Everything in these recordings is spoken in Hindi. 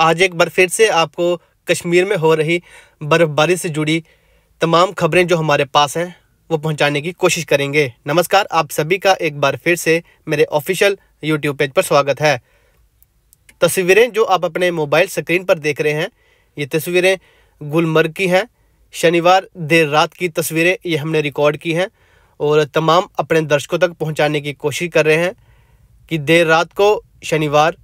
आज एक बार फिर से आपको कश्मीर में हो रही बर्फ़बारी से जुड़ी तमाम खबरें जो हमारे पास हैं वो पहुंचाने की कोशिश करेंगे नमस्कार आप सभी का एक बार फिर से मेरे ऑफिशियल यूट्यूब पेज पर स्वागत है तस्वीरें जो आप अपने मोबाइल स्क्रीन पर देख रहे हैं ये तस्वीरें गुलमर्ग की हैं शनिवार देर रात की तस्वीरें ये हमने रिकॉर्ड की हैं और तमाम अपने दर्शकों तक पहुंचाने की कोशिश कर रहे हैं कि देर रात को शनिवार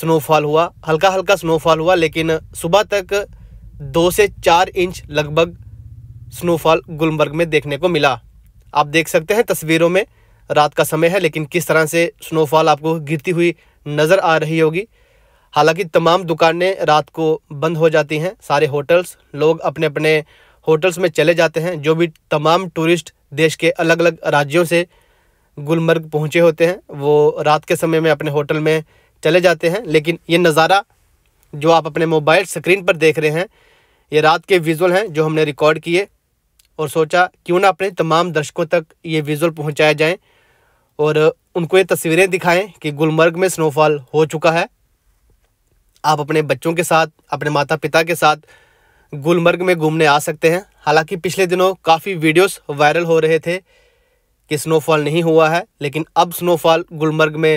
स्नोफॉल हुआ हल्का हल्का स्नोफॉल हुआ लेकिन सुबह तक दो से चार इंच लगभग स्नोफॉल गुलमर्ग में देखने को मिला आप देख सकते हैं तस्वीरों में रात का समय है लेकिन किस तरह से स्नोफॉल आपको गिरती हुई नज़र आ रही होगी हालांकि तमाम दुकानें रात को बंद हो जाती हैं सारे होटल्स लोग अपने अपने होटल्स में चले जाते हैं जो भी तमाम टूरिस्ट देश के अलग अलग राज्यों से गुलमर्ग पहुँचे होते हैं वो रात के समय में अपने होटल में चले जाते हैं लेकिन ये नज़ारा जो आप अपने मोबाइल स्क्रीन पर देख रहे हैं ये रात के विज़ुअल हैं जो हमने रिकॉर्ड किए और सोचा क्यों ना अपने तमाम दर्शकों तक ये विज़ुअल पहुँचाए जाएँ और उनको ये तस्वीरें दिखाएं कि गुलमर्ग में स्नोफॉल हो चुका है आप अपने बच्चों के साथ अपने माता पिता के साथ गुलमर्ग में घूमने आ सकते हैं हालांकि पिछले दिनों काफ़ी वीडियोस वायरल हो रहे थे कि स्नोफॉल नहीं हुआ है लेकिन अब स्नोफॉल गुलमर्ग में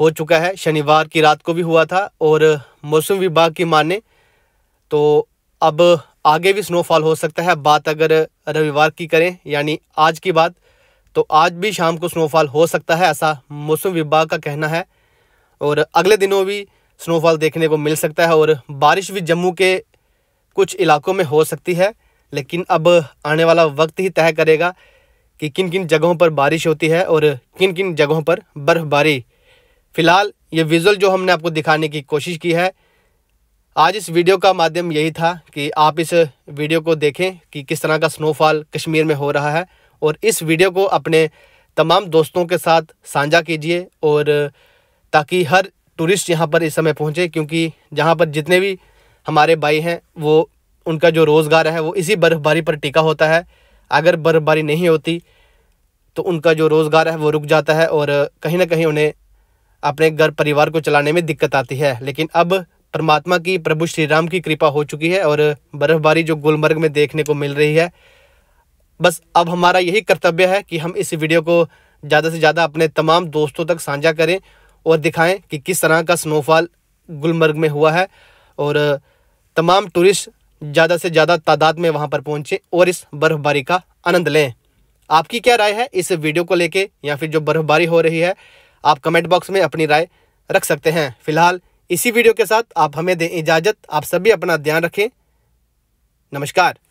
हो चुका है शनिवार की रात को भी हुआ था और मौसम विभाग की माने तो अब आगे भी स्नोफॉल हो सकता है बात अगर रविवार की करें यानी आज की बात तो आज भी शाम को स्नोफॉल हो सकता है ऐसा मौसम विभाग का कहना है और अगले दिनों भी स्नोफॉल देखने को मिल सकता है और बारिश भी जम्मू के कुछ इलाकों में हो सकती है लेकिन अब आने वाला वक्त ही तय करेगा कि किन किन जगहों पर बारिश होती है और किन किन जगहों पर बर्फ़बारी फिलहाल ये विजुअल जो हमने आपको दिखाने की कोशिश की है आज इस वीडियो का माध्यम यही था कि आप इस वीडियो को देखें कि किस तरह का स्नोफॉल कश्मीर में हो रहा है और इस वीडियो को अपने तमाम दोस्तों के साथ साझा कीजिए और ताकि हर टूरिस्ट यहाँ पर इस समय पहुँचे क्योंकि जहाँ पर जितने भी हमारे भाई हैं वो उनका जो रोज़गार है वो इसी बर्फ़बारी पर टिका होता है अगर बर्फ़बारी नहीं होती तो उनका जो रोज़गार है वो रुक जाता है और कहीं ना कहीं उन्हें अपने घर परिवार को चलाने में दिक्कत आती है लेकिन अब परमात्मा की प्रभु श्री राम की कृपा हो चुकी है और बर्फबारी जो गुलमर्ग में देखने को मिल रही है बस अब हमारा यही कर्तव्य है कि हम इस वीडियो को ज़्यादा से ज़्यादा अपने तमाम दोस्तों तक साझा करें और दिखाएं कि किस तरह का स्नोफॉल गुलमर्ग में हुआ है और तमाम टूरिस्ट ज़्यादा से ज़्यादा तादाद में वहाँ पर पहुँचें और इस बर्फ़बारी का आनंद लें आपकी क्या राय है इस वीडियो को लेके या फिर जो बर्फ़बारी हो रही है आप कमेंट बॉक्स में अपनी राय रख सकते हैं फिलहाल इसी वीडियो के साथ आप हमें दें इजाज़त आप सभी अपना ध्यान रखें नमस्कार